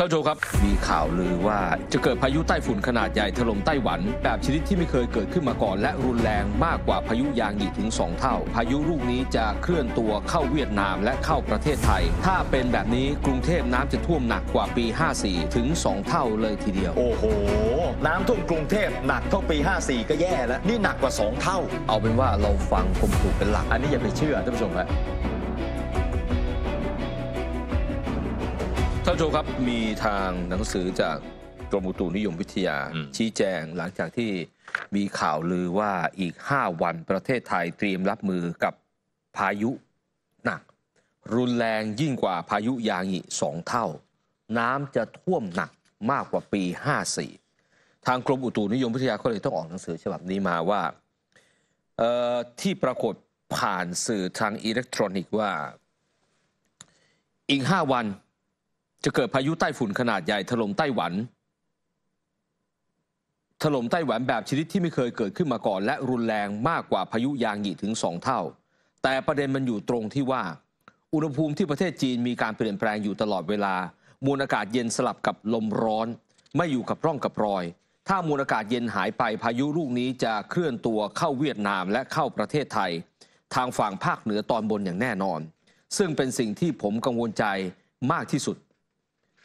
ท่านผู้ชมครับ มีข่าวลือว่าจะเกิดพายุใต้ฝุ่นขนาดใหญ่ถล่มไต้หวัน แบบชนิดที่ไม่เคยเกิดขึ้นมาก่อน และรุนแรงมากกว่าพายุยางอีกถึง 2 เท่า พายุลูกนี้จะเคลื่อนตัวเข้าเวียดนามและเข้าประเทศไทย ถ้าเป็นแบบนี้กรุงเทพน้ำจะท่วมหนักกว่าปี 54 ถึง 2 เท่าเลยทีเดียว โอ้โห น้ำท่วมกรุงเทพหนักเท่าปี 54 ก็แย่แล้ว นี่หนักกว่า2เท่า เอาเป็นว่าเราฟังกรมถูกเป็นหลัก อันนี้อย่าไปเชื่อท่านผู้ชมครับท่านผู้ชมครับ มีทางหนังสือจากกรมอุตุนิยมวิทยาชี้แจงหลังจากที่มีข่าวลือว่าอีก 5 วันประเทศไทยเตรียมรับมือกับพายุหนัก รุนแรงยิ่งกว่าพายุ ยางิสองเท่า น้ำจะท่วมหนักมากกว่าปี 54 ทางกรมอุตุนิยมวิทยาก็เลยต้องออกหนังสือฉบับนี้มาว่าที่ปรากฏผ่านสื่อทางอิเล็กทรอนิกส์ว่าอีก5วันจะเกิดพายุใต้ฝุ่นขนาดใหญ่ถล่มไต้หวัน ถล่มไต้หวันแบบชนิดที่ไม่เคยเกิดขึ้นมาก่อน และรุนแรงมากกว่าพายุยางหยีถึงสองเท่า แต่ประเด็นมันอยู่ตรงที่ว่า อุณหภูมิที่ประเทศจีนมีการเปลี่ยนแปลงอยู่ตลอดเวลามวลอากาศเย็นสลับกับลมร้อน ไม่อยู่กับร่องกับรอย ถ้ามวลอากาศเย็นหายไปพายุลูกนี้จะเคลื่อนตัวเข้าเวียดนามและเข้าประเทศไทย ทางฝั่งภาคเหนือตอนบนอย่างแน่นอน ซึ่งเป็นสิ่งที่ผมกังวลใจมากที่สุด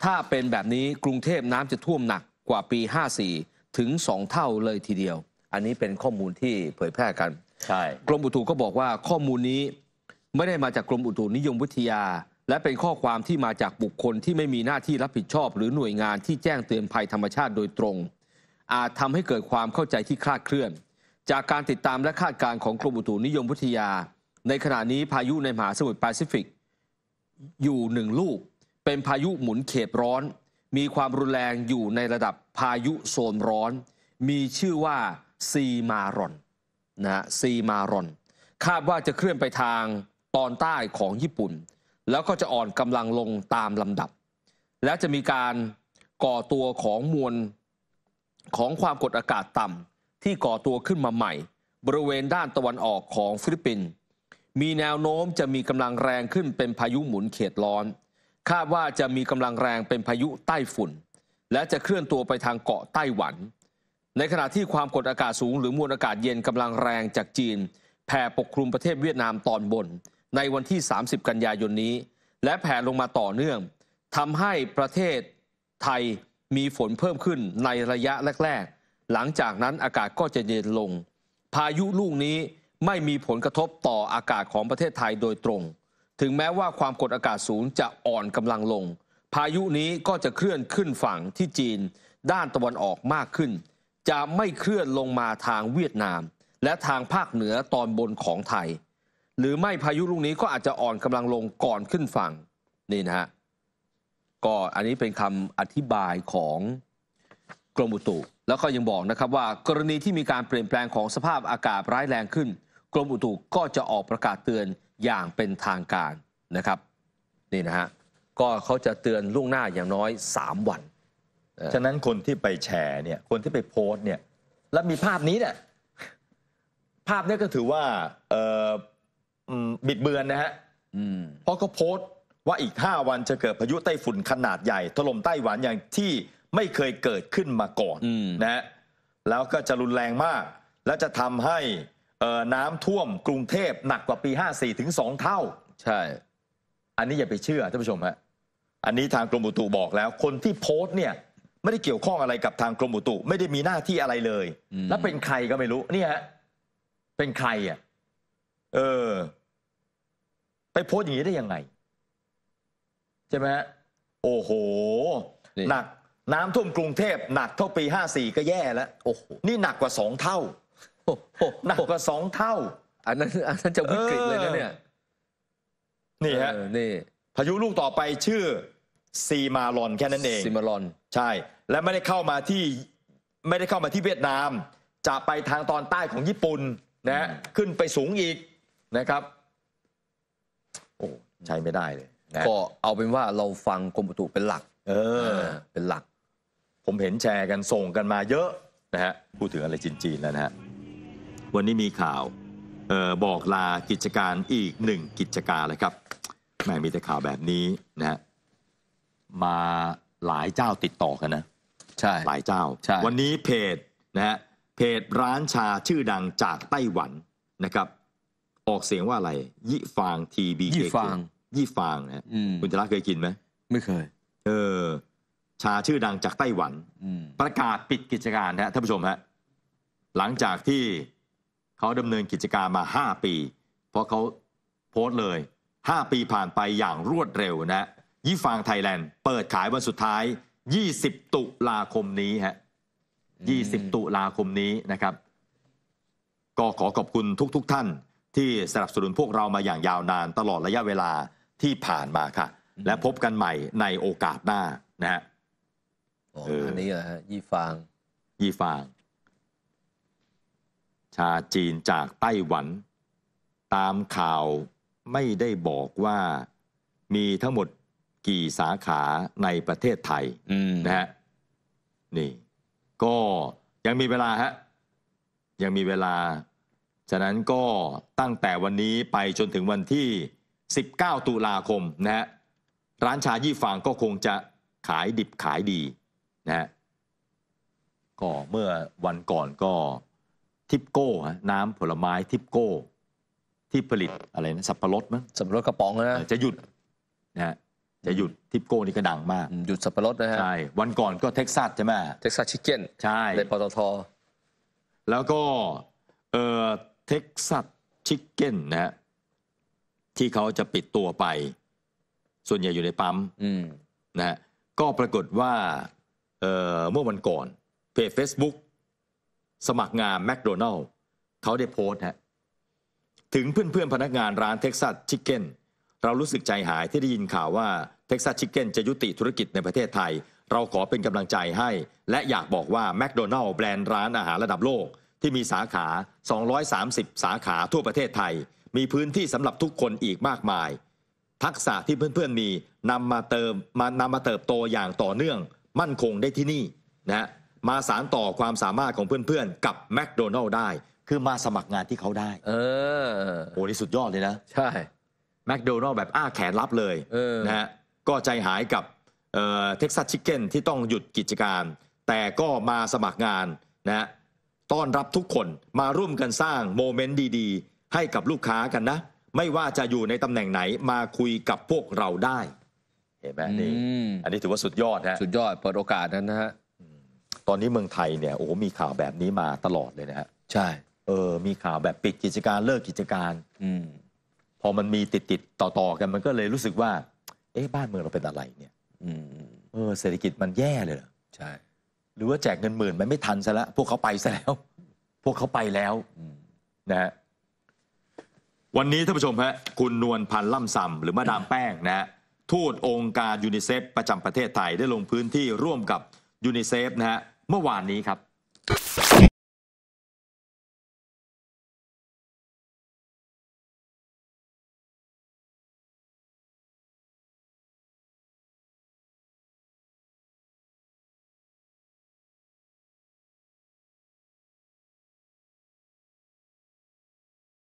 ถ้าเป็นแบบนี้กรุงเทพน้ำจะท่วมหนักกว่าปี 54 ถึง 2 เท่าเลยทีเดียว อันนี้เป็นข้อมูลที่เผยแพร่กัน ใช่ กรมอุตุก็บอกว่าข้อมูลนี้ไม่ได้มาจากกรมอุตุนิยมวิทยา และเป็นข้อความที่มาจากบุคคลที่ไม่มีหน้าที่รับผิดชอบ หรือหน่วยงานที่แจ้งเตือนภัยธรรมชาติโดยตรง อาจทำให้เกิดความเข้าใจที่คลาดเคลื่อน จากการติดตามและคาดการณ์ของกรมอุตุนิยมวิทยา ในขณะนี้พายุในมหาสมุทรแปซิฟิกอยู่หนึ่งลูกเป็นพายุหมุนเขตร้อน มีความรุนแรงอยู่ในระดับพายุโซนร้อน มีชื่อว่าซีมารอน นะซีมารอน คาดว่าจะเคลื่อนไปทางตอนใต้ของญี่ปุ่น แล้วก็จะอ่อนกำลังลงตามลำดับ และจะมีการก่อตัวของมวลของความกดอากาศต่ำที่ก่อตัวขึ้นมาใหม่ บริเวณด้านตะวันออกของฟิลิปปินส์มีแนวโน้มจะมีกำลังแรงขึ้นเป็นพายุหมุนเขตร้อนคาดว่าจะมีกำลังแรงเป็นพายุใต้ฝุ่น และจะเคลื่อนตัวไปทางเกาะไต้หวัน ในขณะที่ความกดอากาศสูงหรือมวลอากาศเย็นกำลังแรงจากจีนแผ่ปกคลุมประเทศเวียดนามตอนบน ในวันที่ 30 กันยายนนี้ และแผ่ลงมาต่อเนื่องทำให้ประเทศไทยมีฝนเพิ่มขึ้นในระยะแรก ๆ หลังจากนั้นอากาศก็จะเย็นลง พายุลูกนี้ไม่มีผลกระทบต่ออากาศของประเทศไทยโดยตรงถึงแม้ว่าความกดอากาศสูงจะอ่อนกำลังลง พายุนี้ก็จะเคลื่อนขึ้นฝั่งที่จีน ด้านตะวันออกมากขึ้น จะไม่เคลื่อนลงมาทางเวียดนาม และทางภาคเหนือตอนบนของไทย หรือไม่พายุลูกนี้ก็อาจจะอ่อนกำลังลงก่อนขึ้นฝั่ง นี่นะฮะก็อันนี้เป็นคำอธิบายของกรมอุตุแล้วก็ยังบอกนะครับว่า กรณีที่มีการเปลี่ยนแปลงของสภาพอากาศร้ายแรงขึ้นกรมอุตุก็จะออกประกาศเตือนอย่างเป็นทางการนะครับนี่นะฮะก็เขาจะเตือนล่วงหน้าอย่างน้อย 3 วัน ฉะนั้นคนที่ไปแชร์เนี่ยคนที่ไปโพสต์เนี่ย แล้วมีภาพนี้เนี่ยภาพนี้ก็ถือว่าบิดเบือนนะฮะเพราะเขาโพสต์ว่าอีก5 วันจะเกิดพายุไต้ฝุ่นขนาดใหญ่ถล่มไต้หวันอย่างที่ไม่เคยเกิดขึ้นมาก่อนนะฮะแล้วก็จะรุนแรงมาก และจะทำให้น้ำท่วมกรุงเทพหนักกว่าปี 54 ถึง 2 เท่า ใช่ อันนี้อย่าไปเชื่อท่านผู้ชมฮะอันนี้ทางกรมอุตุบอกแล้ว คนที่โพสต์เนี่ย ไม่ได้เกี่ยวข้องอะไรกับทางกรมอุตุไม่ได้มีหน้าที่อะไรเลย แล้วเป็นใครก็ไม่รู้ เนี่ยฮะเป็นใครอ่ะ เออ ไปโพสต์อย่างนี้ได้ยังไงใช่ไหมฮะโอ้โห หนัก น้ำท่วมกรุงเทพหนักเท่าปี54ก็แย่แล้ว โอ้โหนี่หนักกว่าสองเท่าหนักกว่าสองเท่า อันนั้นอันนั้นจะวิกฤตเลยนะเนี่ย นี่ฮะนี่ พายุลูกต่อไปชื่อ ซีมาลอนแค่นั้นเองซีมาลอนใช่ และไม่ได้เข้ามาที่ ไม่ได้เข้ามาที่เวียดนาม จะไปทางตอนใต้ของญี่ปุ่นนะขึ้นไปสูงอีกนะครับ โอ้ใช้ไม่ได้เลยนะก็เอาเป็นว่าเราฟังกรมอุตุเป็นหลัก เออ เป็นหลัก ผมเห็นแชร์กันส่งกันมาเยอะนะฮะพูดถึงอะไรจีนๆแล้วนะฮะวันนี้มีข่าวออบอกลากิจการอีกหนึ่งกิจการเลยครับ แม่มีแต่ข่าวแบบนี้นะฮะมาหลายเจ้าติดต่อกันนะใช่หลายเจ้าวันนี้เพจนะฮะเพจร้านชาชื่อดังจากไต้หวันนะครับ ออกเสียงว่าอะไร ยี่ฟางทีบียี่ฟางยี่ฟางนะคุณรัาเคยกินไหมไม่เคย เออ ชาชื่อดังจากไต้หวันประกาศปิดกิจการนะท่านผู้ชมฮะหลังจากที่เขาดำเนินกิจการมา 5 ปี เพราะเขาโพสต์เลย 5 ปีผ่านไปอย่างรวดเร็วนะ ยี่ฟางไทยแลนด์เปิดขายวันสุดท้าย 20 ตุลาคมนี้ฮะ20 ตุลาคมนี้นะครับ ก็ขอขอบคุณทุกๆทท่าน ที่สนับสนุนพวกเรามาอย่างยาวนานตลอดระยะเวลาที่ผ่านมาค่ะ และพบกันใหม่ในโอกาสหน้านะฮะอันนี้เหรอฮะยี่ฟางยี่ฟางชาจีนจากไต้หวัน ตามข่าวไม่ได้บอกว่า มีทั้งหมดกี่สาขาในประเทศไทย นะฮะ นี่ ก็ยังมีเวลาฮะ ยังมีเวลา ฉะนั้นก็ตั้งแต่วันนี้ไปจนถึงวันที่ 19 ตุลาคม นะฮะ ร้านชายี่ฟางก็คงจะขายดิบขายดี นะฮะก็เมื่อวันก่อนก็ทิปโก้ฮะน้ำผลไม้ทิปโก้ ที่ผลิตอะไรนะสับปะรดมั้งสับปะรดกระป๋องนะจะหยุดนะฮะจะหยุดทิปโก้นี่ก็ดังมากหยุดสับปะรดนะฮะใช่วันก่อนก็เท็กซัสใช่ไหมเท็กซัสชิคเก้นใช่ในปตทแล้วก็เออเท็กซัสชิคเก้นนะฮะที่เขาจะปิดตัวไป ส่วนใหญ่อยู่ในปั๊มนะฮะก็ปรากฏว่าเมื่อวันก่อนเพจ Facebook สมัครงานแมคโดนัลล์เขาได้โพสต์ฮะถึงเพื่อนเพนักงานร้านเท็กซัสชิคเก้นเรารู้สึกใจหายที่ได้ยินข่าวว่าเท็กซัสชิคเก้นจะยุติธุรกิจในประเทศไทย เราขอเป็นกำลังใจให้ และอยากบอกว่าแมคโดนัลล์แบรนด์ร้านอาหารระดับโลก ที่มีสาขา 230 สาขาทั่วประเทศไทย มีพื้นที่สำหรับทุกคนอีกมากมาย ทักษะที่เพื่อนๆมีนำมาเติมมานำมาเติบโตอย่างต่อเนื่อง มั่นคงได้ที่นี่นะมาสารต่อความสามารถของเพื่อนๆ กับแมคโดนัลล์ได้ คือมาสมัครงานที่เขาได้ เออโอ้นี่สุดยอดเลยนะ ใช่แมคโดนัลล์แบบอ้าแขนรับเลยเออนะฮะก็ใจหายกับเท็กซัสชิคเก้นที่ต้องหยุดกิจการ แต่ก็มาสมัครงานนะฮะต้อนรับทุกคนมาร่วมกันสร้างโมเมนต์ดีๆ ให้กับลูกค้ากันนะ ไม่ว่าจะอยู่ในตำแหน่งไหนมาคุยกับพวกเราได้ เห็นไหมนี่ออันนี้ถือว่าสุดยอดฮะสุดยอดเปิดโอกาสนั้นนะฮะตอนนี้เมืองไทยเนี่ยโอ้โหมีข่าวแบบนี้มาตลอดเลยนะฮะใช่ เออ มีข่าวแบบปิดกิจการเลิกกิจการ อืมพอมันมีติดติดต่อต่อกันมันก็เลยรู้สึกว่า เอ๊ะบ้านเมืองเราเป็นอะไร เนี่ย อืม เออเศรษฐกิจมันแย่เลยเหรอใช่ หรือว่าแจกเงินหมื่นมันไม่ทันซะแล้วพวกเขาไปซะแล้ว พวกเขาไปแล้วนะฮะวันนี้ท่านผู้ชมฮะคุณนวลพันธ์ล่ำซำหรือมาดามแป้งนะฮะทูตองค์การยูนิเซฟประจำประเทศไทยได้ลงพื้นที่ร่วมกับยูนิเซฟนะฮะเมื่อวานนี้ครับ